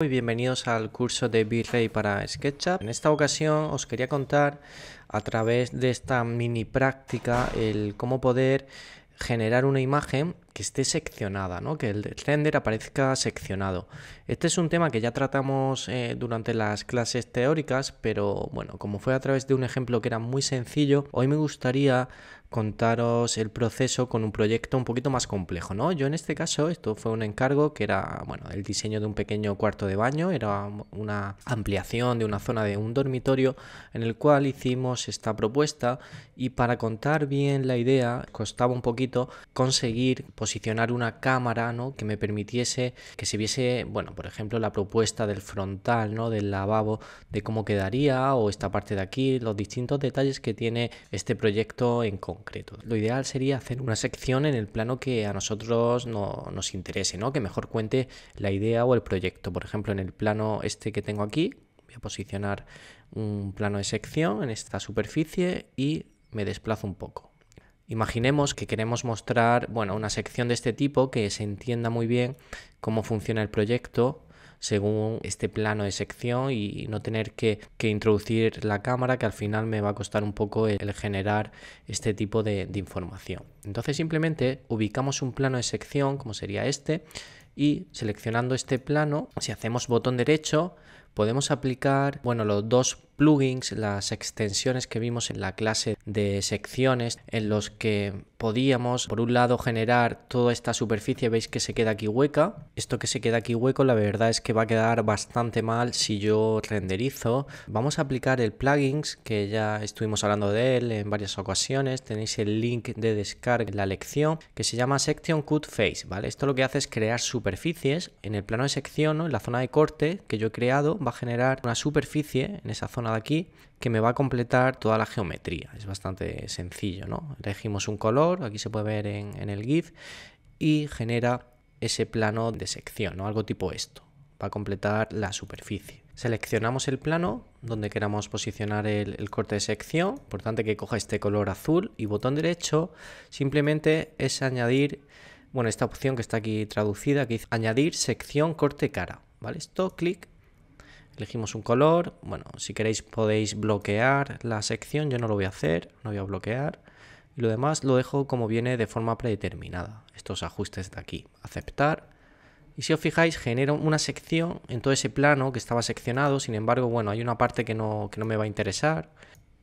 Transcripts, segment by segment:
Muy bienvenidos al curso de V-Ray para SketchUp. En esta ocasión os quería contar a través de esta mini práctica el cómo poder generar una imagen que esté seccionada, ¿no? que el render aparezca seccionado. Este es un tema que ya tratamos eh, durante las clases teóricas, pero bueno, como fue a través de un ejemplo que era muy sencillo, hoy me gustaría contaros el proceso con un proyecto un poquito más complejo, ¿no? Yo en este caso, esto fue un encargo que era, bueno, el diseño de un pequeño cuarto de baño, era una ampliación de una zona de un dormitorio en el cual hicimos esta propuesta y para contar bien la idea costaba un poquito conseguir posicionar una cámara, Que me permitiese que se viese, bueno, por ejemplo, la propuesta del frontal, ¿no? Del lavabo, de cómo quedaría o esta parte de aquí, los distintos detalles que tiene este proyecto en concreto. Lo ideal sería hacer una sección en el plano que a nosotros no, nos interese, ¿no? que mejor cuente la idea o el proyecto. Por ejemplo, en el plano este que tengo aquí, voy a posicionar un plano de sección en esta superficie y me desplazo un poco. Imaginemos que queremos mostrar bueno, una sección de este tipo que se entienda muy bien cómo funciona el proyecto según este plano de sección y no tener que, introducir la cámara que al final me va a costar un poco el, generar este tipo de, de información. Entonces simplemente ubicamos un plano de sección como sería este y seleccionando este plano, si hacemos botón derecho, podemos aplicar, bueno, los dos plugins, las extensiones que vimos en la clase de secciones, en los que podíamos, por un lado, generar toda esta superficie, veis que se queda aquí hueca, esto que se queda aquí hueco, la verdad es que va a quedar bastante mal si yo renderizo. Vamos a aplicar el plugins, que ya estuvimos hablando de él en varias ocasiones, tenéis el link de descarga en la lección, que se llama Section Cut Face, ¿vale? Esto lo que hace es crear superficies en el plano de sección, o en la zona de corte que yo he creado, va a generar una superficie en esa zona de aquí que me va a completar toda la geometría. Es bastante sencillo, ¿no? Elegimos un color, aquí se puede ver en, el GIF, y genera ese plano de sección, o Algo tipo esto, va a completar la superficie. Seleccionamos el plano donde queramos posicionar el, el, corte de sección, importante que coja este color azul y botón derecho simplemente es añadir, bueno, esta opción que está aquí traducida, que dice añadir sección corte cara, ¿vale? Esto clic Elegimos un color. Bueno, si queréis podéis bloquear la sección. Yo no lo voy a hacer, no voy a bloquear. Y lo demás lo dejo como viene de forma predeterminada. Estos ajustes de aquí. Aceptar. Y si os fijáis, genera una sección en todo ese plano que estaba seccionado. Sin embargo, bueno, hay una parte que no, que no me va a interesar.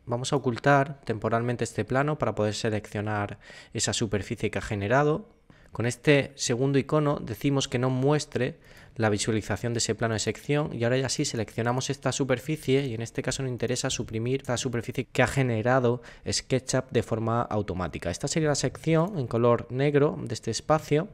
Vamos a ocultar temporalmente este plano para poder seleccionar esa superficie que ha generado. Con este segundo icono decimos que no muestre la visualización de ese plano de sección y ahora ya sí seleccionamos esta superficie y en este caso nos interesa suprimir la superficie que ha generado SketchUp de forma automática. Esta sería la sección en color negro de este espacio.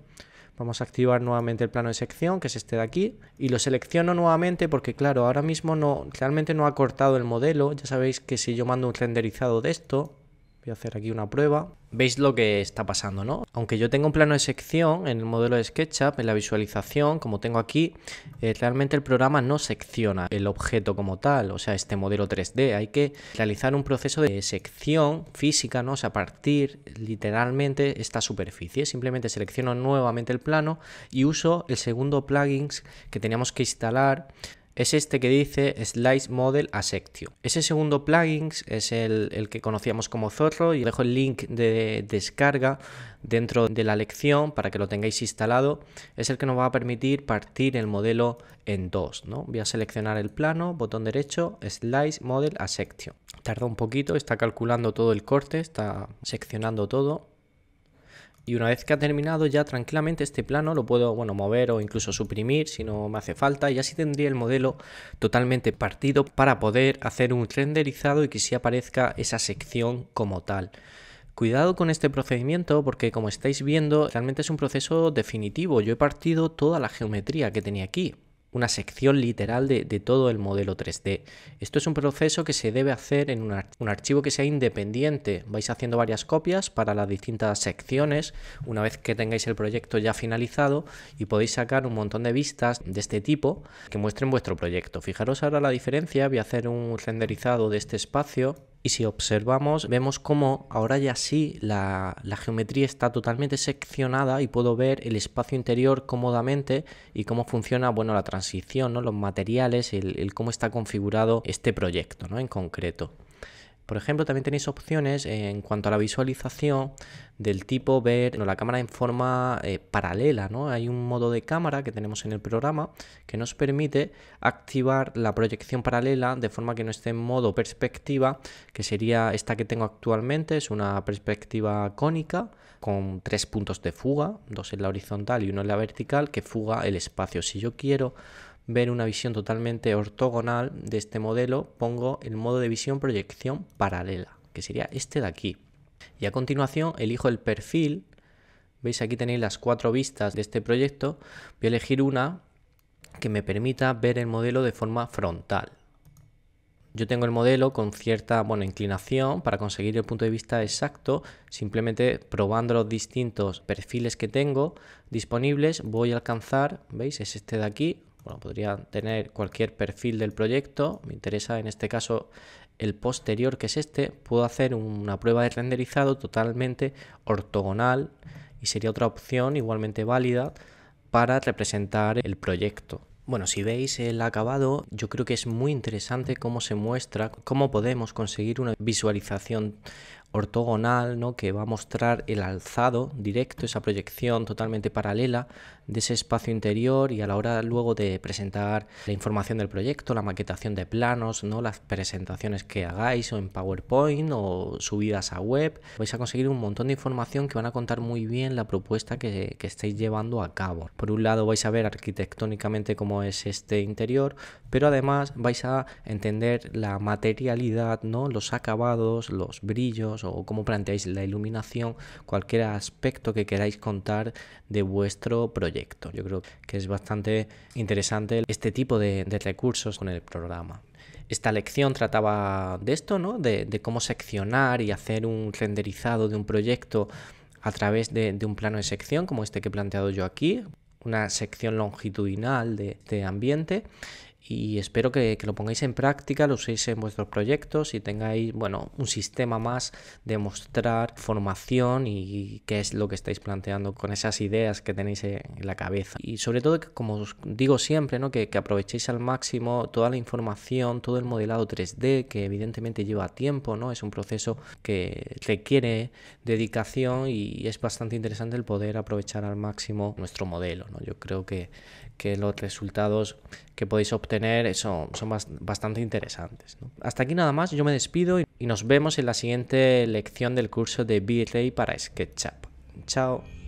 Vamos a activar nuevamente el plano de sección, que es este de aquí, y lo selecciono nuevamente porque, claro, ahora mismo no realmente no ha cortado el modelo. Ya sabéis que si yo mando un renderizado de esto, Voy a hacer aquí una prueba. Veis lo que está pasando, ¿no? Aunque yo tengo un plano de sección en el modelo de SketchUp, en la visualización, como tengo aquí, eh, realmente el programa no secciona el objeto como tal, o sea, este modelo 3D. Hay que realizar un proceso de sección física, ¿no? O sea, partir literalmente esta superficie. Simplemente selecciono nuevamente el plano y uso el segundo plugin que teníamos que instalar es este que dice Slice Model Asectio. Ese segundo plugin es el, que conocíamos como Zorro y dejo el link de descarga dentro de la lección para que lo tengáis instalado. Es el que nos va a permitir partir el modelo en dos. ¿no? Voy a seleccionar el plano, botón derecho, Slice Model Asectio. Tarda un poquito, está calculando todo el corte, está seccionando todo y una vez que ha terminado ya tranquilamente este plano lo puedo bueno, mover o incluso suprimir si no me hace falta y así tendría el modelo totalmente partido para poder hacer un renderizado y que sí aparezca esa sección como tal. Cuidado con este procedimiento porque como estáis viendo realmente es un proceso definitivo. Yo he partido toda la geometría que tenía aquí una sección literal de, todo el modelo 3D. Esto es un proceso que se debe hacer en un, un, archivo que sea independiente. Vais haciendo varias copias para las distintas secciones una vez que tengáis el proyecto ya finalizado y podéis sacar un montón de vistas de este tipo que muestren vuestro proyecto. Fijaros ahora la diferencia, voy a hacer un renderizado de este espacio y si observamos, vemos cómo ahora ya sí la, geometría está totalmente seccionada y puedo ver el espacio interior cómodamente y cómo funciona bueno, la transición, los materiales, el, cómo está configurado este proyecto ¿no? en concreto. Por ejemplo, también tenéis opciones en cuanto a la visualización del tipo ver la cámara en forma eh, paralela, ¿no? Hay un modo de cámara que tenemos en el programa que nos permite activar la proyección paralela de forma que no esté en modo perspectiva, que sería esta que tengo actualmente, es una perspectiva cónica con tres puntos de fuga, dos en la horizontal y uno en la vertical, que fuga el espacio. Si yo quiero ver una visión totalmente ortogonal de este modelo, pongo el modo de visión proyección paralela, que sería este de aquí. Y a continuación elijo el perfil, veis aquí tenéis las cuatro vistas de este proyecto, voy a elegir una que me permita ver el modelo de forma frontal. Yo tengo el modelo con cierta bueno, inclinación para conseguir el punto de vista exacto, simplemente probando los distintos perfiles que tengo disponibles voy a alcanzar, veis, es este de aquí, bueno, podrían tener cualquier perfil del proyecto, me interesa en este caso el posterior que es este, puedo hacer una prueba de renderizado totalmente ortogonal y sería otra opción igualmente válida para representar el proyecto. Bueno, si veis el acabado, yo creo que es muy interesante cómo se muestra, cómo podemos conseguir una visualización ortogonal, ¿no? que va a mostrar el alzado directo, esa proyección totalmente paralela de ese espacio interior y a la hora luego de presentar la información del proyecto, la maquetación de planos, ¿no? las presentaciones que hagáis o en PowerPoint o subidas a web, vais a conseguir un montón de información que van a contar muy bien la propuesta que, que estáis llevando a cabo. Por un lado vais a ver arquitectónicamente cómo es este interior, pero además vais a entender la materialidad, ¿no? los acabados, los brillos, o cómo planteáis la iluminación, cualquier aspecto que queráis contar de vuestro proyecto. Yo creo que es bastante interesante este tipo de, recursos con el programa. Esta lección trataba de esto, ¿no? de, cómo seccionar y hacer un renderizado de un proyecto a través de, un plano de sección como este que he planteado yo aquí, una sección longitudinal de, de ambiente y espero que, que, lo pongáis en práctica, lo uséis en vuestros proyectos y tengáis, bueno, un sistema más de mostrar formación y qué es lo que estáis planteando con esas ideas que tenéis en la cabeza. Y sobre todo, como os digo siempre, ¿no? que, aprovechéis al máximo toda la información, todo el modelado 3D, que evidentemente lleva tiempo, ¿no? Es un proceso que requiere dedicación y es bastante interesante el poder aprovechar al máximo nuestro modelo, ¿no? Yo creo que, que los resultados que podéis obtener tener eso, son bastante interesantes. Hasta aquí nada más, yo me despido y nos vemos en la siguiente lección del curso de VLA para SketchUp. Chao.